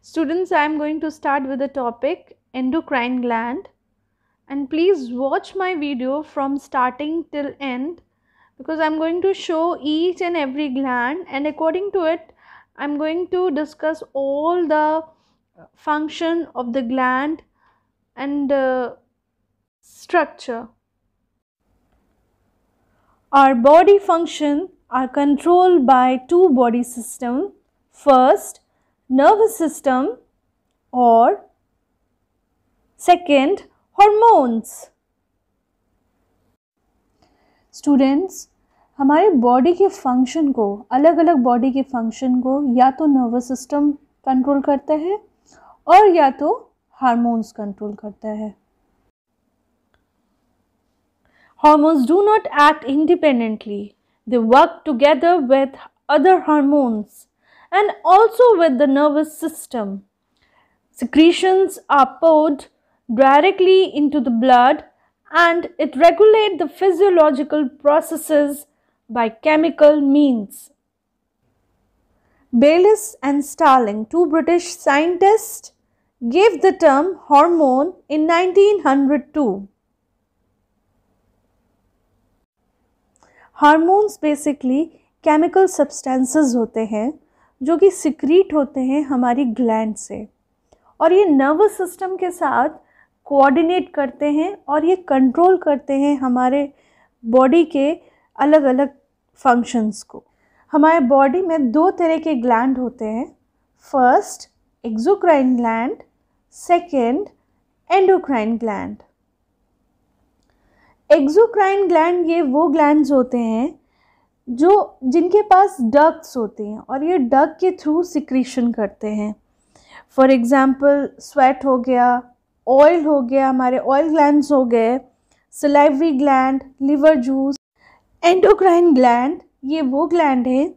Students, I am going to start with the topic endocrine gland and please watch my video from starting till end because I am going to show each and every gland and according to it I am going to discuss all the function of the gland and uh, structure. Our body function are controlled by two body system. First nervous system or second hormones students हमारे body के function को अलग अलग body के function को या तो nervous system control करता है और या तो हार्मोन्स कंट्रोल करता है hormones do not act independently they work together with other hormones and also with the nervous system. Secretions are poured directly into the blood and it regulates the physiological processes by chemical means. Bayliss and Starling, two British scientists, gave the term hormone in 1902. Hormones basically chemical substances होते हैं जो कि secrete होते हैं हमारी gland से और ये नर्वस सिस्टम के साथ कोऑर्डिनेट करते हैं और ये कंट्रोल करते हैं हमारे बॉडी के अलग अलग फंक्शंस को हमारे बॉडी में दो तरह के ग्लैंड होते हैं first exocrine gland second endocrine gland exocrine gland ये वो ग्लैंड्स होते हैं जो जिनके पास डक्ट्स होते हैं और ये डक के थ्रू सिक्रीशन करते हैं फॉर एग्ज़ाम्पल स्वेट हो गया ऑयल हो गया हमारे ऑयल ग्लैंड हो गए salivary gland liver juice endocrine gland ये वो ग्लैंड हैं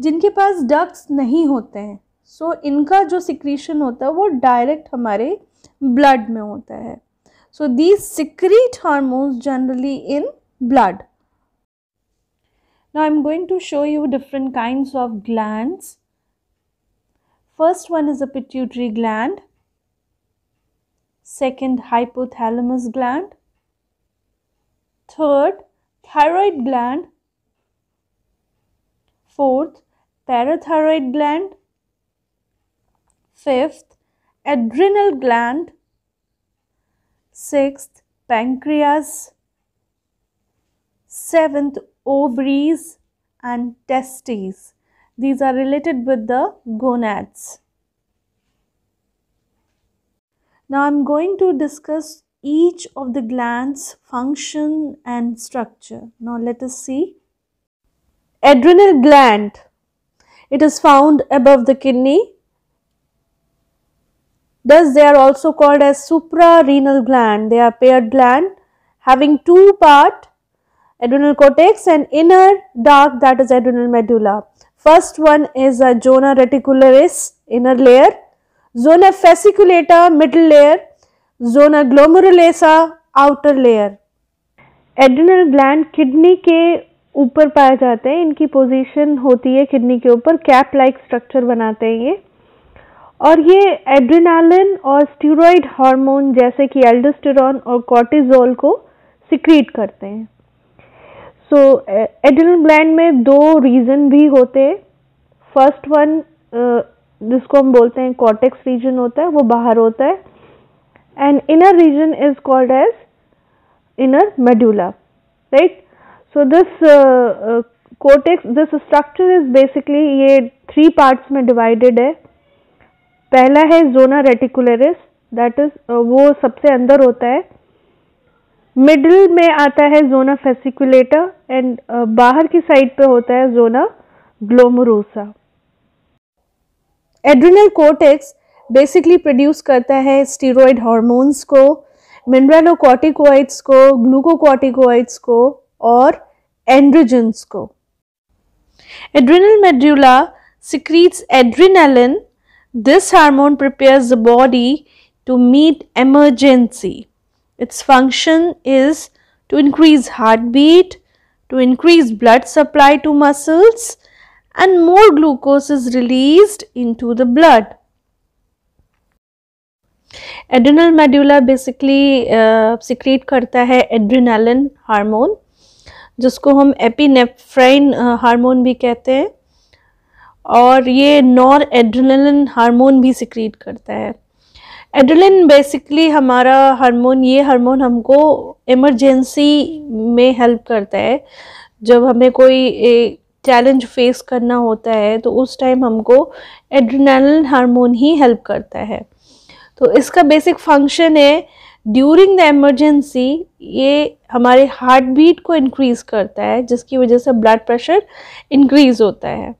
जिनके पास डक्ट्स नहीं होते हैं सो so, इनका जो सिक्रीशन होता है वो डायरेक्ट हमारे ब्लड में होता है so these secrete hormones generally in blood Now I'm going to show you different kinds of glands. First one is the pituitary gland. Second hypothalamus gland. Third thyroid gland. Fourth parathyroid gland. Fifth adrenal gland. Sixth pancreas. Seventh ovaries and testes. These are related with the gonads. Now I'm going to discuss each of the glands function and structure. Now let us see. Adrenal gland. It is found above the kidney. Thus they are also called as suprarenal gland. They are paired gland having two part adrenal cortex and inner dark that is adrenal medulla. First one is a zona reticularis inner layer, zona fasciculata middle layer, zona glomerulosa outer layer. Adrenal gland kidney के ऊपर पाए जाते हैं इनकी position होती है kidney के ऊपर कैप लाइक स्ट्रक्चर बनाते हैं ये और ये एड्रिनालिन और स्टीरोइड हार्मोन जैसे कि एल्डोस्टेरॉन और कॉर्टिजोल को सिक्रीट करते हैं सो एड्रिनल ग्लैंड में दो रीजन भी होते हैं फर्स्ट वन जिसको हम बोलते हैं कॉटेक्स रीजन होता है वो बाहर होता है and inner region is called as inner medulla right so this cortex this structure is basically ये थ्री पार्ट्स में डिवाइडेड है पहला है जोना रेटिकुलरिस दैट इज वो सबसे अंदर होता है मिडल में आता है जोना फेसिकुलेटर एंड बाहर की साइड पे होता है zona glomerulosa adrenal cortex basically produce करता है स्टीरोइड हार्मोन्स को मिनरलोकॉटिकोइड्स को ग्लूकोकॉटिकोइड्स को और एंड्रोजेंस को adrenal medulla secretes adrenaline this hormone prepares the body to meet emergency its function is to increase heartbeat, to increase blood supply to muscles and more glucose is released into the blood. Adrenal medulla basically secretes uh, secrete karta hai adrenaline hormone jisko hum epinephrine uh, hormone bhi kehte hain aur ye noradrenaline hormone bhi secretes karta hai adrenaline basically हमारा hormone ये hormone हमको emergency में help करता है जब हमें कोई challenge face करना होता है तो उस टाइम हमको एड्रेनलिन हार्मोन ही हेल्प करता है तो इसका बेसिक फंक्शन है ड्यूरिंग द एमरजेंसी ये हमारे हार्ट बीट को इंक्रीज़ करता है जिसकी वजह से ब्लड प्रेशर इंक्रीज़ होता है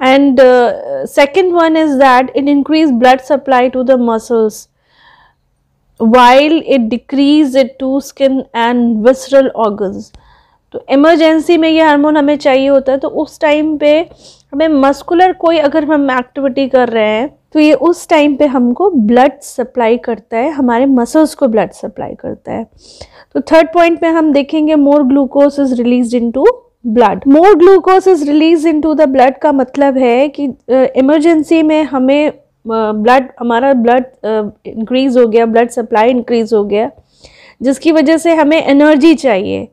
and uh, second one is that it increase blood supply to the muscles while it decrease it to skin and visceral organs तो इमरजेंसी में ये हार्मोन हमें चाहिए होता है तो उस टाइम पे हमें मस्कुलर कोई अगर हम एक्टिविटी कर रहे हैं तो ये उस टाइम पे हमको ब्लड सप्लाई करता है हमारे मसल्स को ब्लड सप्लाई करता है तो थर्ड पॉइंट में हम देखेंगे more glucose is release into blood more glucose is release to the blood का मतलब है कि इमरजेंसी uh, में हमें ब्लड uh, हमारा ब्लड इंक्रीज हो गया ब्लड सप्लाई इंक्रीज हो गया जिसकी वजह से हमें एनर्जी चाहिए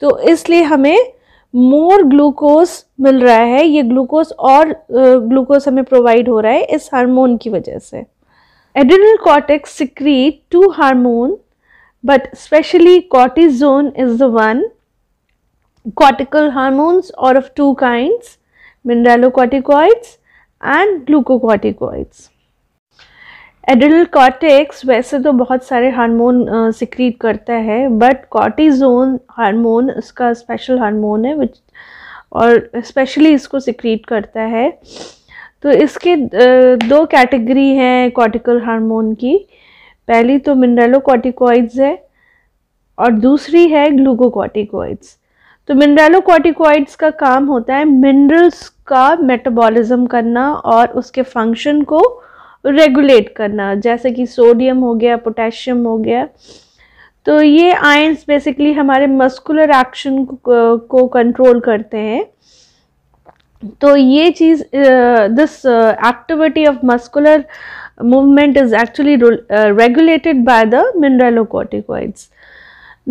तो इसलिए हमें मोर ग्लूकोज मिल रहा है ये ग्लूकोज और ग्लूकोज uh, हमें प्रोवाइड हो रहा है इस हार्मोन की वजह से adrenal cortex secrete two hormone but specially cortisone is the one cortical hormones are of two kinds mineralocorticoids and glucocorticoids. Adrenal cortex वैसे तो बहुत सारे हार्मोन सिक्रीट करता है बट कॉर्टिजोन हार्मोन इसका स्पेशल हार्मोन है विच और स्पेशली इसको सिक्रीट करता है तो इसके दो कैटेगरी हैं कॉर्टिकल हार्मोन की पहली तो मिनरलो कॉर्टिकॉइड्स है और दूसरी है कॉटिकॉइड्स तो मिनरलो कॉटिकॉइड्स का काम होता है मिनरल्स का मेटाबॉलिज्म करना और उसके फंक्शन को रेगुलेट करना जैसे कि सोडियम हो गया पोटेशियम हो गया तो ये आयंस बेसिकली हमारे मस्कुलर एक्शन को कंट्रोल करते हैं तो ये चीज़ this activity of muscular movement is actually regulated by the the mineralocorticoids.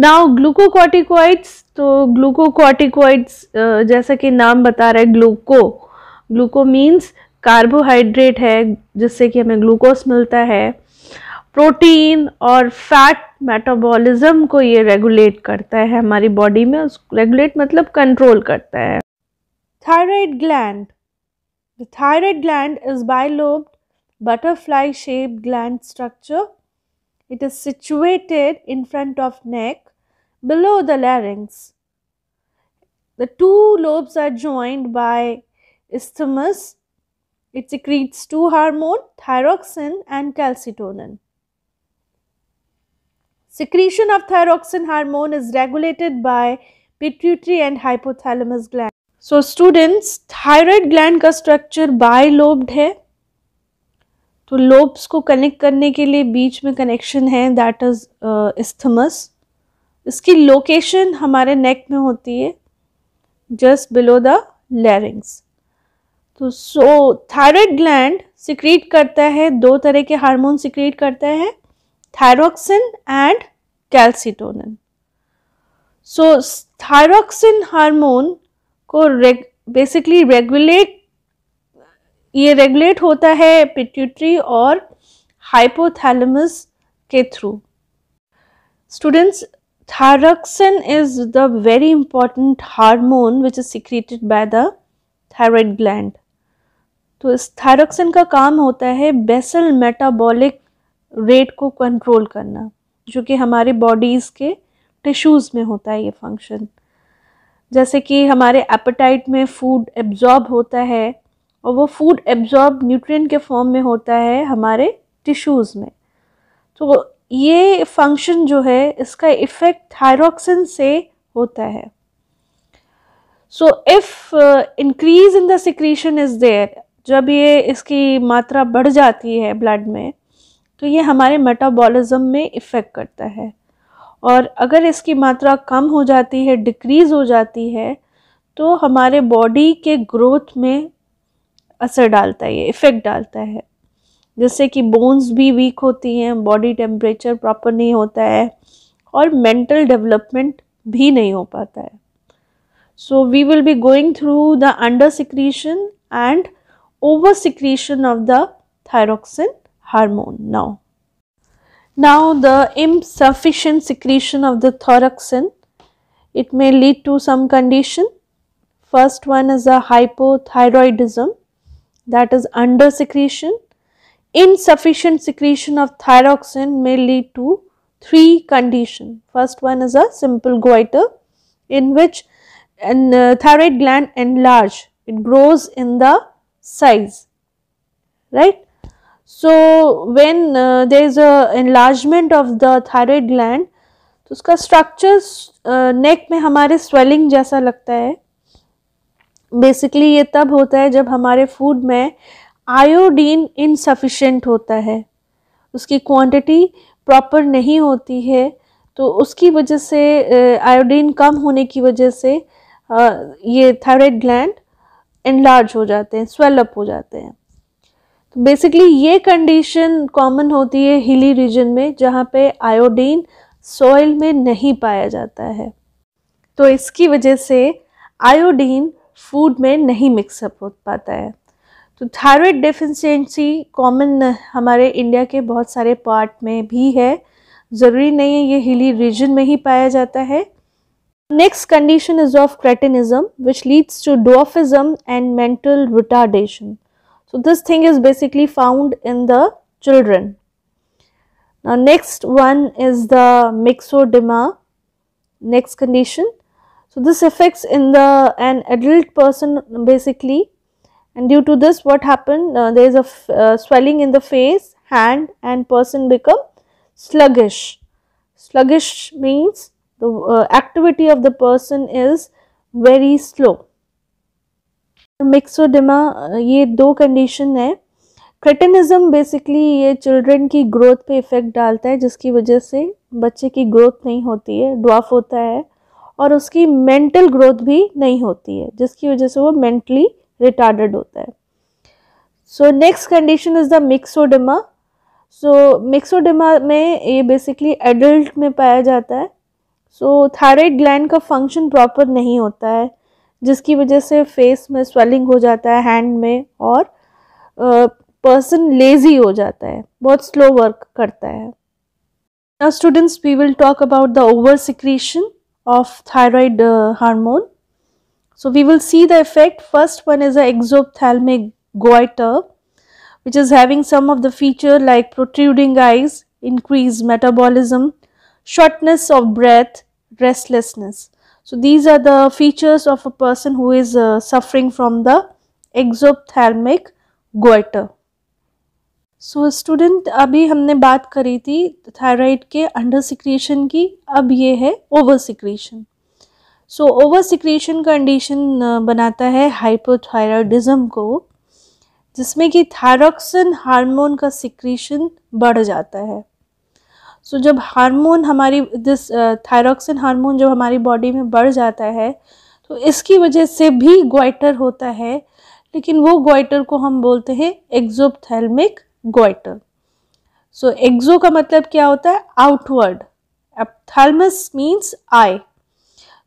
Now glucocorticoids तो ग्लूकोकॉटिकॉइड्स जैसा कि नाम बता रहा है ग्लूको ग्लूको मीन्स कार्बोहाइड्रेट है जिससे कि हमें ग्लूकोस मिलता है प्रोटीन और फैट मेटाबॉलिज्म को ये रेगुलेट करता है हमारी बॉडी में रेगुलेट मतलब कंट्रोल करता है thyroid gland the thyroid gland is bilobed butterfly shape gland structure it is situated in front of neck below the larynx. The two lobes are joined by isthmus. It secretes two hormone, thyroxin and calcitonin. Secretion of thyroxin hormone is regulated by pituitary and hypothalamus gland. So students, thyroid gland का structure bilobed है तो lobes को connect करने के लिए बीच में connection है that is uh, isthmus. इसकी लोकेशन हमारे नेक में होती है जस्ट बिलो द लेरिंग्स तो सो थायरॉयड ग्लैंड सिक्रीट करता है दो तरह के हार्मोन सिक्रीट करता है thyroxine and calcitonin so thyroxine hormone को रेग, बेसिकली रेगुलेट ये रेगुलेट होता है पिट्यूटरी और हाइपोथैलमस के through students Thyroxin is the very important hormone which is secreted by the thyroid gland. तो इस थायरोक्सिन का काम होता है बेसल मेटाबॉलिक रेट को कंट्रोल करना जो कि हमारे बॉडीज़ के टिश्यूज़ में होता है ये फंक्शन जैसे कि हमारे एपेटाइट में फूड एब्जॉर्ब होता है और वो फूड एब्जॉर्ब न्यूट्रिएंट के फॉर्म में होता है हमारे टिश्यूज़ में तो ये फंक्शन जो है इसका इफ़ेक्ट थायरोक्सिन से होता है so if increase in the secretion is there जब ये इसकी मात्रा बढ़ जाती है ब्लड में तो ये हमारे मेटाबॉलिज्म में इफ़ेक्ट करता है और अगर इसकी मात्रा कम हो जाती है डिक्रीज़ हो जाती है तो हमारे बॉडी के ग्रोथ में असर डालता है ये इफ़ेक्ट डालता है जिससे कि बोन्स भी वीक होती हैं बॉडी टेम्परेचर प्रॉपर नहीं होता है और मेंटल डेवलपमेंट भी नहीं हो पाता है so we will be going through the under secretion and over secretion of the thyroxine hormone now now the in insufficient secretion of the thyroxine it may lead to some condition first one is a hypothyroidism that is under secretion insufficient secretion of thyroxine may lead to three condition. First one is a simple goiter in which an, uh, thyroid gland enlarge, it grows in the size, right. So, when uh, there is a enlargement of the thyroid gland, तो उसका structure नेक में हमारे swelling जैसा लगता है basically ये तब होता है जब हमारे फूड में आयोडीन इनसफिशेंट होता है उसकी क्वांटिटी प्रॉपर नहीं होती है तो उसकी वजह से आयोडीन कम होने की वजह से ये थायराइड ग्लैंड इनलार्ज हो जाते हैं स्वेल अप हो जाते हैं तो बेसिकली ये कंडीशन कॉमन होती है हिली रीजन में जहाँ पे आयोडीन सॉइल में नहीं पाया जाता है तो इसकी वजह से आयोडीन फूड में नहीं मिक्सअप हो पाता है तो थायरॉयड डिफिशेंसी कॉमन हमारे इंडिया के बहुत सारे पार्ट में भी है ज़रूरी नहीं है ये हिली रीजन में ही पाया जाता है next condition is of cretinism which leads to dwarfism and mental retardation so this thing is basically found in the children next one is the myxoedema next condition so this effects in the an adult person basically and due to this what happened uh, there is a uh, swelling in the face hand and person become sluggish sluggish means the uh, activity of the person is very slow myxoedema ये दो condition है cretinism basically ये children की growth पे effect डालता है जिसकी वजह से बच्चे की ग्रोथ नहीं होती है ड्वाफ होता है और उसकी मेंटल ग्रोथ भी नहीं होती है जिसकी वजह से वो मेंटली रिटार्डेड होता है so next condition is the myxoedema so myxoedema में ये बेसिकली एडल्ट में पाया जाता है सो थायराइड ग्लैंड का फंक्शन प्रॉपर नहीं होता है जिसकी वजह से फेस में स्वेलिंग हो जाता है हैंड में और पर्सन लेज़ी हो जाता है बहुत स्लो वर्क करता है students we will talk about the over secretion of of hormone So we will see the effect. First one is a exophthalmic goiter which is having some of the feature like protruding eyes, increased metabolism, shortness of breath, restlessness. So these are the features of a person who is uh, suffering from the exophthalmic goiter. So student अभी हमने बात करी थी thyroid के under secretion की अब ये है over secretion so over secretion condition बनाता है हाइपोथायरॉयडिज्म को जिसमें कि थायरॉक्सिन हार्मोन का सिक्रेशन बढ़ जाता है सो so, जब हार्मोन हमारी दिस थायरॉक्सिन हार्मोन जब हमारी बॉडी में बढ़ जाता है तो इसकी वजह से भी ग्वाइटर होता है लेकिन वो ग्वाइटर को हम बोलते हैं एक्जोपथेल्मिक ग्वाइटर सो एक्जो का मतलब क्या होता है outward ophthalmos means eye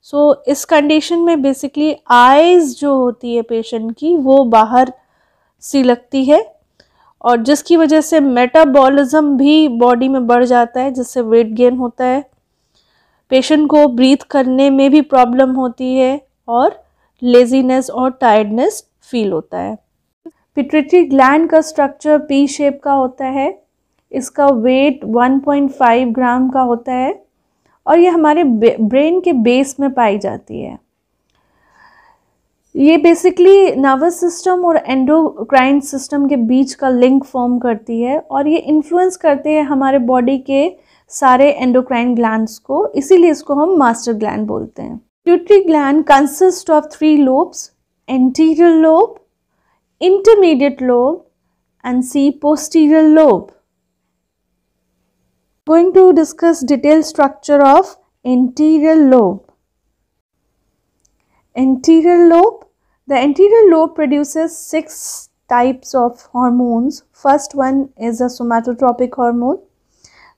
so so, इस कंडीशन में बेसिकली आइज़ जो होती है पेशेंट की वो बाहर सी लगती है और जिसकी वजह से मेटाबॉलिज्म भी बॉडी में बढ़ जाता है जिससे वेट गेन होता है पेशेंट को ब्रीथ करने में भी प्रॉब्लम होती है और लेजीनेस और टायर्डनेस फील होता है पिट्रिटरी ग्लैंड का स्ट्रक्चर पी शेप का होता है इसका वेट 1.5 ग्राम का होता है और ये हमारे ब्रेन के बेस में पाई जाती है ये बेसिकली नर्वस सिस्टम और एंडोक्राइन सिस्टम के बीच का लिंक फॉर्म करती है और ये इन्फ्लुएंस करते हैं हमारे बॉडी के सारे एंडोक्राइन ग्लैंड्स को इसीलिए इसको हम मास्टर ग्लैंड बोलते हैं pituitary gland consist of three lobes anterior lobe intermediate lobe and सी posterior lobe going to discuss detailed structure of anterior lobe. Anterior lobe. The anterior lobe produces six types of hormones. First one is a somatotropic hormone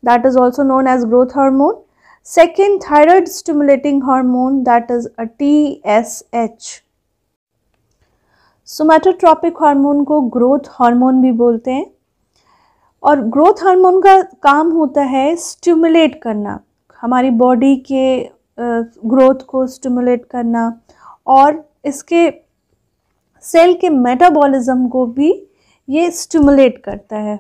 that is also known as growth hormone. Second thyroid stimulating hormone that is a TSH. Somatotropic hormone को growth hormone भी बोलते हैं और growth hormone का काम होता है stimulate करना हमारी बॉडी के ग्रोथ को स्टिमुलेट करना और इसके सेल के मेटाबॉलिज्म को भी ये स्टिमुलेट करता है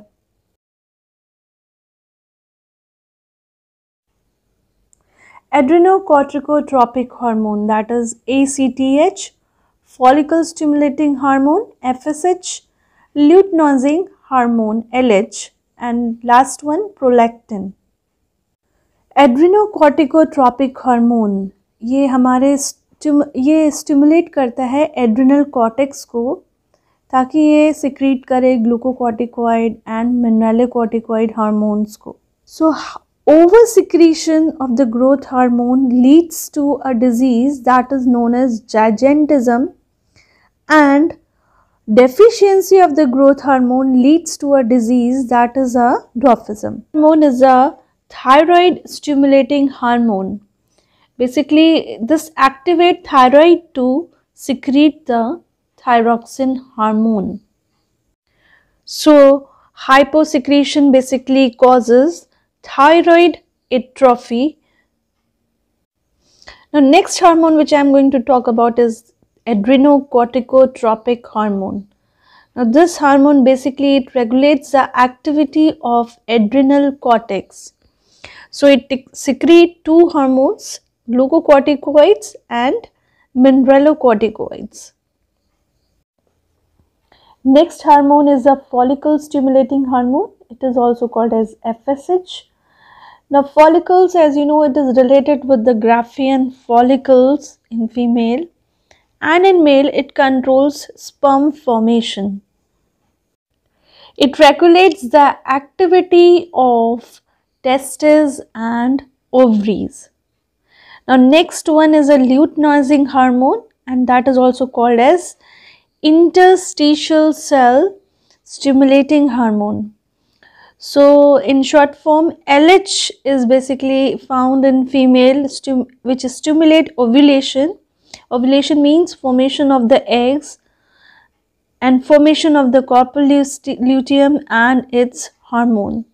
adrenocorticotropic hormone that is A C T H follicle stimulating hormone F S H luteinizing hormone LH and last one prolactin. Adrenocorticotropic hormone ये हमारे स्टिम ये स्टिमुलेट करता है एड्रिनल कॉटेक्स को ताकि ये सिक्रीट करे ग्लूकोकॉटिकॉइड एंड मिनरलोकॉटिकॉइड हार्मोन्स को so over secretion of the growth hormone leads to a disease that is known as gigantism and Deficiency of the growth hormone leads to a disease that is a dwarfism. Hormone is a thyroid stimulating hormone. Basically, this activate thyroid to secrete the thyroxin hormone. So, hyposecretion basically causes thyroid atrophy. Now, next hormone which I am going to talk about is adrenocorticotropic hormone. Now this hormone basically it regulates the activity of adrenal cortex. So it secretes two hormones glucocorticoids and mineralocorticoids. Next hormone is the follicle stimulating hormone. It is also called as FSH. Now follicles as you know it is related with the graphene follicles in female and in male it controls sperm formation. It regulates the activity of testes and ovaries. Now next one is a luteinizing hormone and that is also called as interstitial cell stimulating hormone. So in short form LH is basically found in female which stimulate ovulation Ovulation means formation of the eggs and formation of the corpus luteum and its hormone.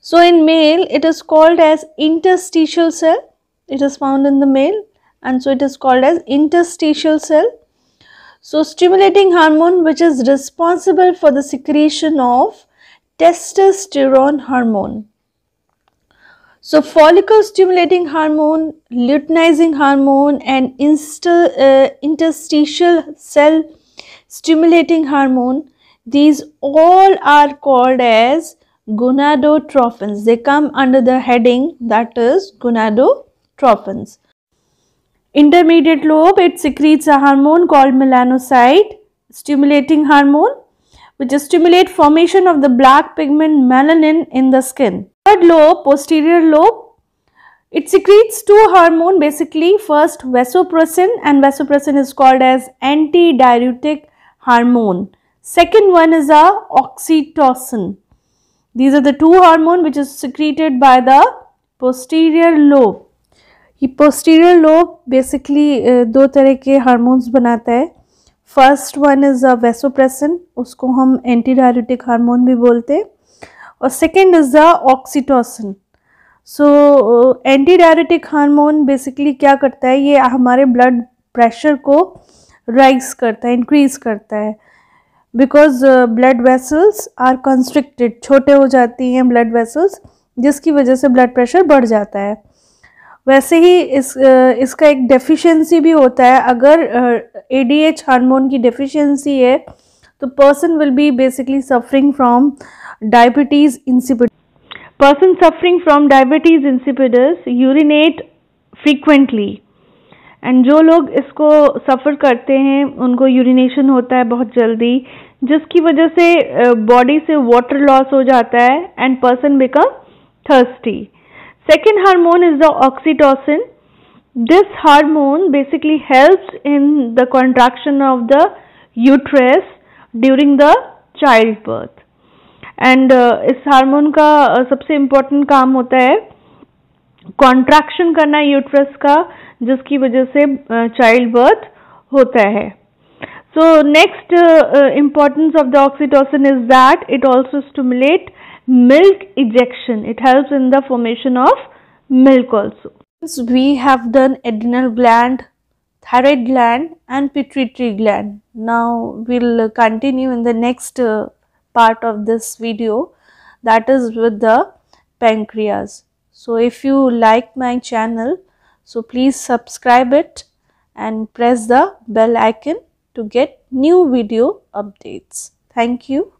So in male, it is called as interstitial cell. It is found in the male and so it is called as interstitial cell. So stimulating hormone which is responsible for the secretion of testosterone hormone. So follicle stimulating hormone, luteinizing hormone and uh, interstitial cell stimulating hormone, these all are called as gonadotrophins. They come under the heading that is gonadotrophins. Intermediate lobe, it secretes a hormone called melanocyte stimulating hormone which stimulate formation of the black pigment melanin in the skin. Third lobe posterior lobe it secretes two hormone basically first vasopressin and vasopressin is called as anti diuretic hormone second one is a oxytocin these are the two hormone which is secreted by the posterior lobe ये posterior lobe basically दो तरह के hormones बनाता है first one is a vasopressin उसको हम anti diuretic hormone भी बोलते हैं और second is the oxytocin so anti diuretic hormone basically क्या करता है ये हमारे ब्लड प्रेशर को राइज करता है इंक्रीज करता है because blood vessels are constricted छोटे हो जाती हैं ब्लड वेसल्स जिसकी वजह से ब्लड प्रेशर बढ़ जाता है वैसे ही इस uh, इसका एक डेफिशिएंसी भी होता है अगर ए डी एच हारमोन की डेफिशिएंसी है तो person will be basically suffering from diabetes insipid person suffering from diabetes insipidus urinate frequently and जो लोग इसको सफ़र करते हैं उनको यूरिनेशन होता है बहुत जल्दी जिसकी वजह से बॉडी से वाटर लॉस हो जाता है and person become thirsty second hormone is the oxytocin this hormone basically helps in the contraction of the uterus during the child birth and इस हार्मोन का uh, सबसे इंपॉर्टेंट काम होता है कॉन्ट्रैक्शन करना यूट्रस का जिसकी वजह से चाइल्ड uh, बर्थ होता है so next importance of the oxytocin is that it also stimulate milk ejection it help in the formation of milk also we have done adrenal gland thyroid gland and pituitary gland. Now we'll continue in the next uh, part of this video that is with the pancreas. So if you like my channel, so please subscribe it and press the bell icon to get new video updates. Thank you.